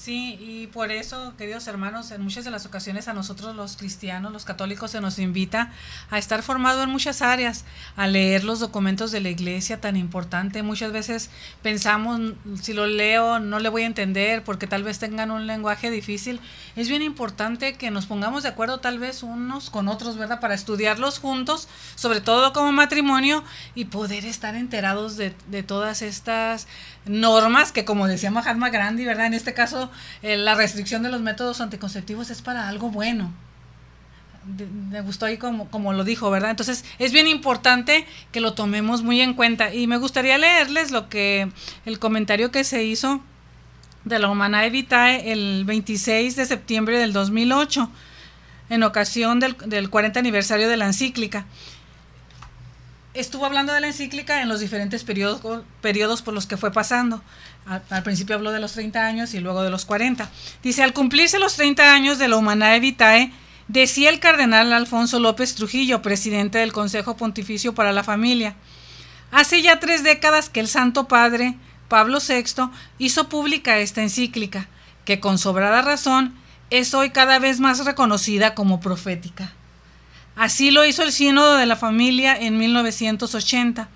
Sí, y por eso, queridos hermanos, en muchas de las ocasiones a nosotros los cristianos, los católicos, se nos invita a estar formado en muchas áreas, a leer los documentos de la iglesia tan importante. Muchas veces pensamos, si lo leo, no le voy a entender porque tal vez tengan un lenguaje difícil. Es bien importante que nos pongamos de acuerdo tal vez unos con otros, ¿verdad? Para estudiarlos juntos, sobre todo como matrimonio, y poder estar enterados de, de todas estas normas que, como decía Mahatma Gandhi, ¿verdad? En este caso, eh, la restricción de los métodos anticonceptivos es para algo bueno. me gustó ahí como, como lo dijo, ¿verdad? Entonces, es bien importante que lo tomemos muy en cuenta. Y me gustaría leerles lo que, el comentario que se hizo de la Humana Evitae el 26 de septiembre del 2008, en ocasión del, del 40 aniversario de la encíclica estuvo hablando de la encíclica en los diferentes periodos, por los que fue pasando. Al, al, principio habló de los 30 años y luego de los 40. Dice, al cumplirse los 30 años de la Humanae Vitae, decía el cardenal Alfonso López Trujillo, presidente del Consejo Pontificio para la Familia, hace ya tres décadas que el Santo Padre, Pablo VI, hizo pública esta encíclica, que con sobrada razón es hoy cada vez más reconocida como profética. Así lo hizo el sínodo de la familia en 1980.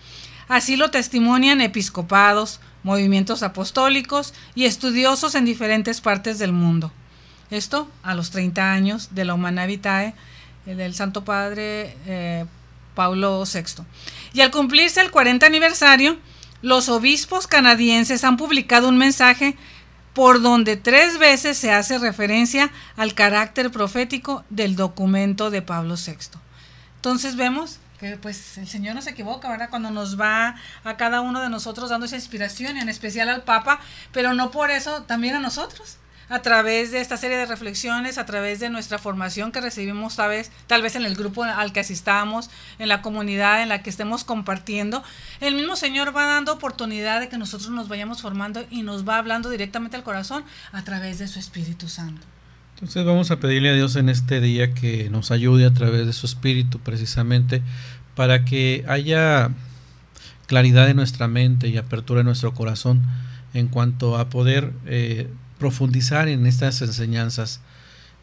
Así lo testimonian episcopados, movimientos apostólicos y estudiosos en diferentes partes del mundo. Esto a los 30 años de la Humana eh, del Santo Padre eh, Paulo Pablo VI. Y al cumplirse el 40 aniversario, los obispos canadienses han publicado un mensaje por donde tres veces se hace referencia al carácter profético del documento de Pablo VI. Entonces vemos que pues el Señor no se equivoca, ¿verdad? Cuando nos va a cada uno de nosotros dando esa inspiración, en especial al Papa, pero no por eso también a nosotros a través de esta serie de reflexiones, a través de nuestra formación que recibimos tal vez, tal vez en el grupo al que asistamos, en la comunidad en la que estemos compartiendo, el mismo Señor va dando oportunidad de que nosotros nos vayamos formando y nos va hablando directamente al corazón a través de su Espíritu Santo. Entonces vamos a pedirle a Dios en este día que nos ayude a través de su Espíritu precisamente para que haya claridad en nuestra mente y apertura en nuestro corazón en cuanto a poder eh, profundizar en estas enseñanzas.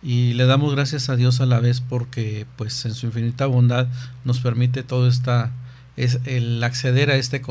Y le damos gracias a Dios a la vez porque pues en su infinita bondad nos permite todo esta, es el acceder a este